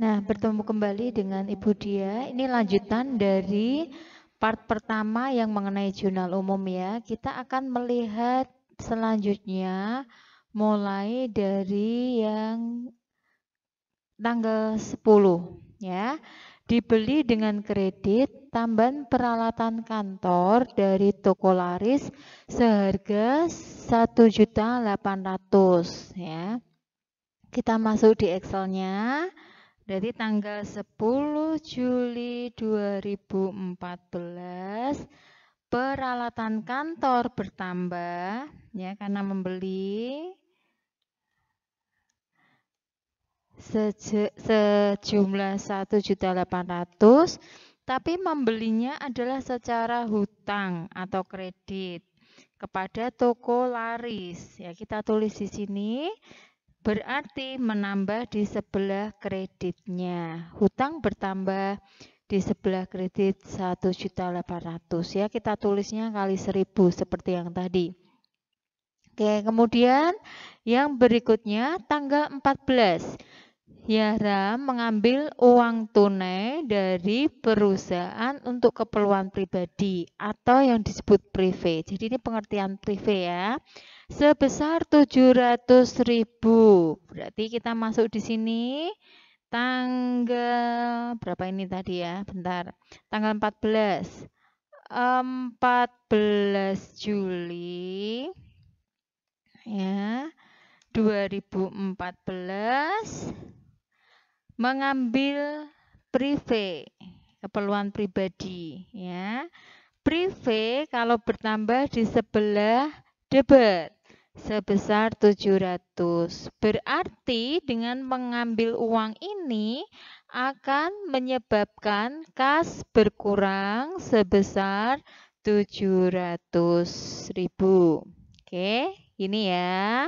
Nah, bertemu kembali dengan Ibu Dia. Ini lanjutan dari part pertama yang mengenai jurnal umum ya. Kita akan melihat selanjutnya mulai dari yang tanggal 10 ya. Dibeli dengan kredit tambahan peralatan kantor dari toko laris seharga 1.800 ya. Kita masuk di Excel-nya. Berarti tanggal 10 Juli 2014 peralatan kantor bertambah ya karena membeli sejumlah 1.800 tapi membelinya adalah secara hutang atau kredit kepada toko laris ya kita tulis di sini berarti menambah di sebelah kreditnya. Hutang bertambah di sebelah kredit 1.800 ya kita tulisnya kali 1000 seperti yang tadi. Oke, kemudian yang berikutnya tanggal 14 Yara mengambil uang tunai dari perusahaan untuk keperluan pribadi atau yang disebut prive. Jadi ini pengertian prive ya sebesar 700 ribu. Berarti kita masuk di sini tanggal berapa ini tadi ya? Bentar. Tanggal 14. 14 Juli ya 2014 mengambil prive keperluan pribadi ya prive kalau bertambah di sebelah debit sebesar 700. Berarti dengan mengambil uang ini akan menyebabkan kas berkurang sebesar 700 ribu, Oke, ini ya.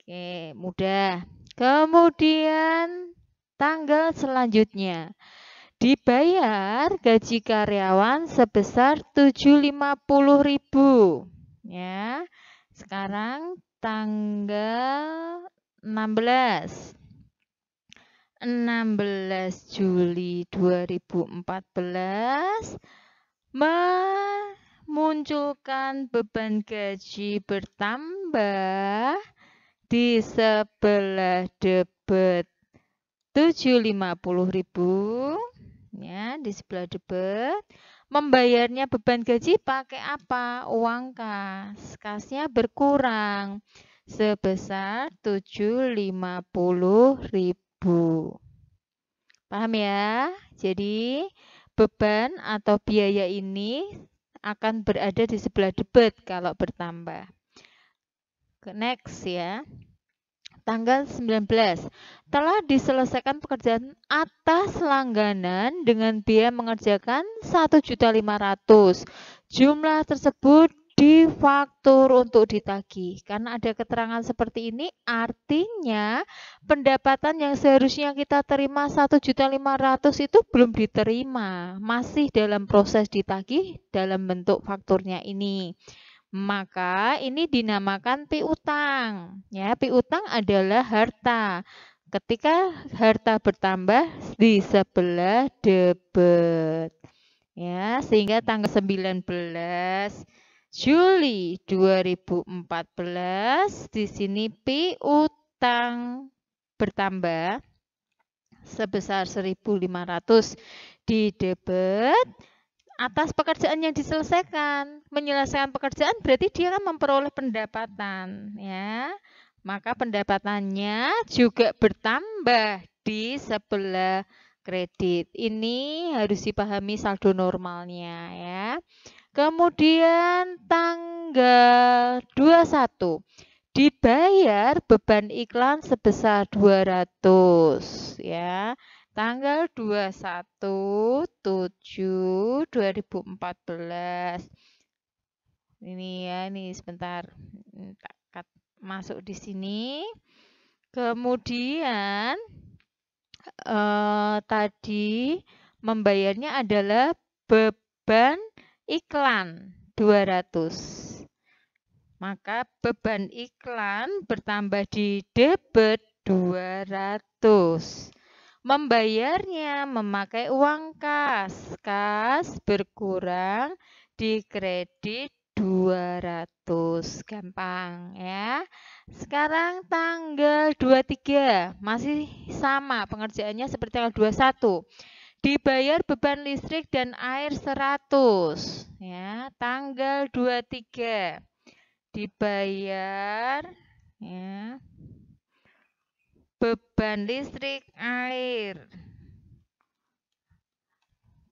Oke, mudah. Kemudian tanggal selanjutnya dibayar gaji karyawan sebesar 750.000 ya sekarang tanggal 16. 16 Juli 2014 memunculkan beban gaji bertambah di sebelah debet 750.000 ya di sebelah debet membayarnya beban gaji pakai apa? Uang kas. Kasnya berkurang sebesar 750.000. Paham ya? Jadi beban atau biaya ini akan berada di sebelah debit kalau bertambah. Next ya tanggal 19 telah diselesaikan pekerjaan atas langganan dengan biaya mengerjakan 1.500. Jumlah tersebut difaktur untuk ditagih. Karena ada keterangan seperti ini, artinya pendapatan yang seharusnya kita terima 1.500 itu belum diterima, masih dalam proses ditagih dalam bentuk fakturnya ini maka ini dinamakan piutang. Ya, piutang adalah harta. Ketika harta bertambah di sebelah debet. Ya, sehingga tanggal 19 Juli 2014 di sini piutang bertambah sebesar 1.500 di debet atas pekerjaan yang diselesaikan. Menyelesaikan pekerjaan berarti dia kan memperoleh pendapatan, ya. Maka pendapatannya juga bertambah di sebelah kredit. Ini harus dipahami saldo normalnya ya. Kemudian tanggal 21 dibayar beban iklan sebesar 200 ya tanggal 21 7 2014 ini ya ini sebentar hmm, masuk di sini kemudian eh, tadi membayarnya adalah beban iklan 200 maka beban iklan bertambah di debit 200 membayarnya memakai uang kas. Kas berkurang di kredit 200. Gampang ya. Sekarang tanggal 23 masih sama pengerjaannya seperti tanggal 21. Dibayar beban listrik dan air 100 ya. Tanggal 23 dibayar ya beban listrik air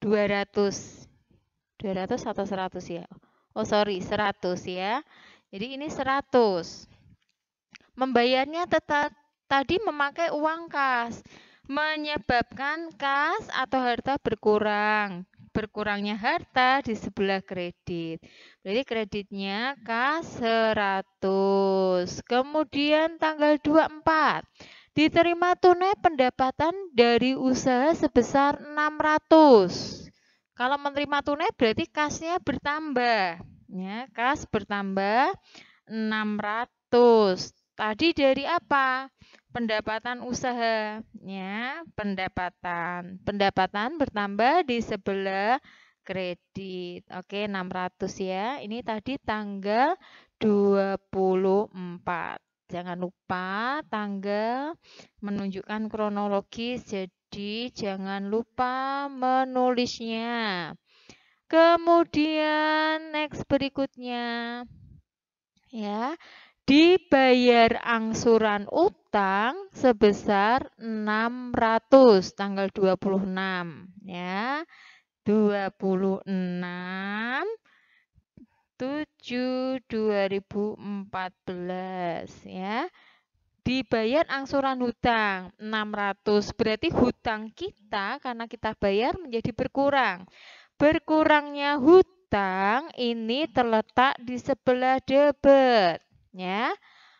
200 200 atau 100 ya oh sorry 100 ya jadi ini 100 membayarnya tetap tadi memakai uang kas menyebabkan kas atau harta berkurang berkurangnya harta di sebelah kredit. jadi kreditnya kas 100. Kemudian tanggal 24 diterima tunai pendapatan dari usaha sebesar 600. Kalau menerima tunai berarti kasnya bertambah, ya, kas bertambah 600. Tadi dari apa? Pendapatan usaha, ya, pendapatan. Pendapatan bertambah di sebelah kredit. Oke, 600 ya. Ini tadi tanggal 24. Jangan lupa tanggal menunjukkan kronologis, jadi jangan lupa menulisnya. Kemudian next berikutnya ya, dibayar angsuran utang sebesar 600 tanggal 26 ya. 26 2014 ya. Dibayar angsuran hutang 600. Berarti hutang kita karena kita bayar menjadi berkurang. Berkurangnya hutang ini terletak di sebelah debit, ya.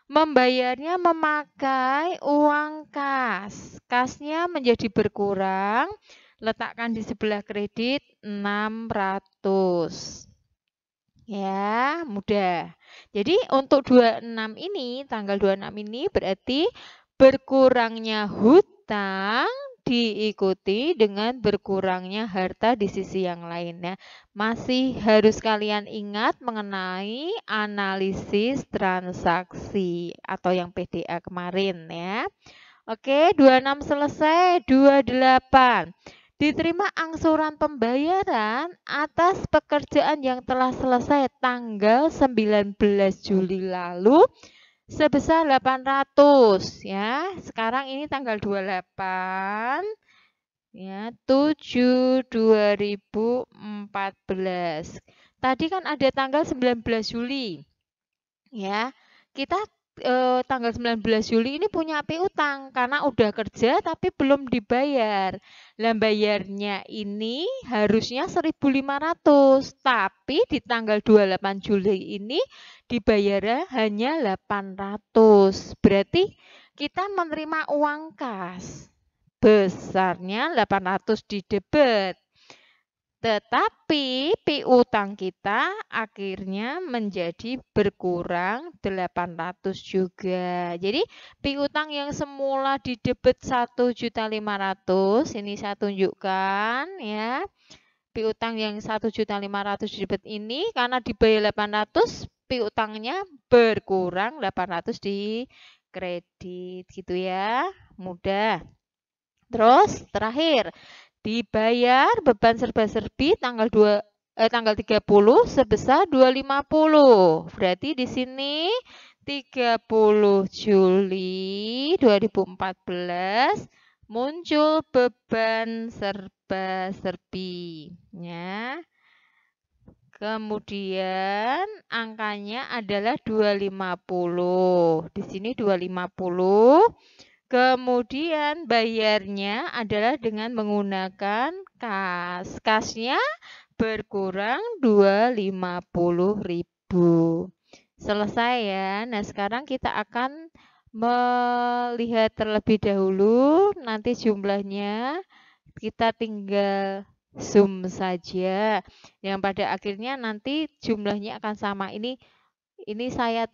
Membayarnya memakai uang kas. Kasnya menjadi berkurang. Letakkan di sebelah kredit 600 ya mudah. Jadi untuk 26 ini tanggal 26 ini berarti berkurangnya hutang diikuti dengan berkurangnya harta di sisi yang lainnya. Masih harus kalian ingat mengenai analisis transaksi atau yang PDA kemarin ya. Oke, 26 selesai, 28 diterima angsuran pembayaran atas pekerjaan yang telah selesai tanggal 19 Juli lalu sebesar 800 ya. Sekarang ini tanggal 28 ya 7 2014. Tadi kan ada tanggal 19 Juli. Ya. Kita eh, tanggal 19 Juli ini punya piutang utang karena udah kerja tapi belum dibayar. Lah bayarnya ini harusnya 1.500, tapi di tanggal 28 Juli ini dibayarnya hanya 800. Berarti kita menerima uang kas besarnya 800 di debit tetapi piutang kita akhirnya menjadi berkurang 800 juga. Jadi piutang yang semula di debit 1.500 ini saya tunjukkan ya. Piutang yang 1.500 debit ini karena dibayar 800 piutangnya berkurang 800 di kredit gitu ya. Mudah. Terus terakhir, dibayar beban serba-serbi tanggal 2 eh, tanggal 30 sebesar 250. Berarti di sini 30 Juli 2014 muncul beban serba-serbi ya. Kemudian angkanya adalah 250. Di sini 250 Kemudian bayarnya adalah dengan menggunakan kas. Kasnya berkurang 250 ribu. Selesai ya. Nah, sekarang kita akan melihat terlebih dahulu nanti jumlahnya kita tinggal zoom saja. Yang pada akhirnya nanti jumlahnya akan sama. Ini ini saya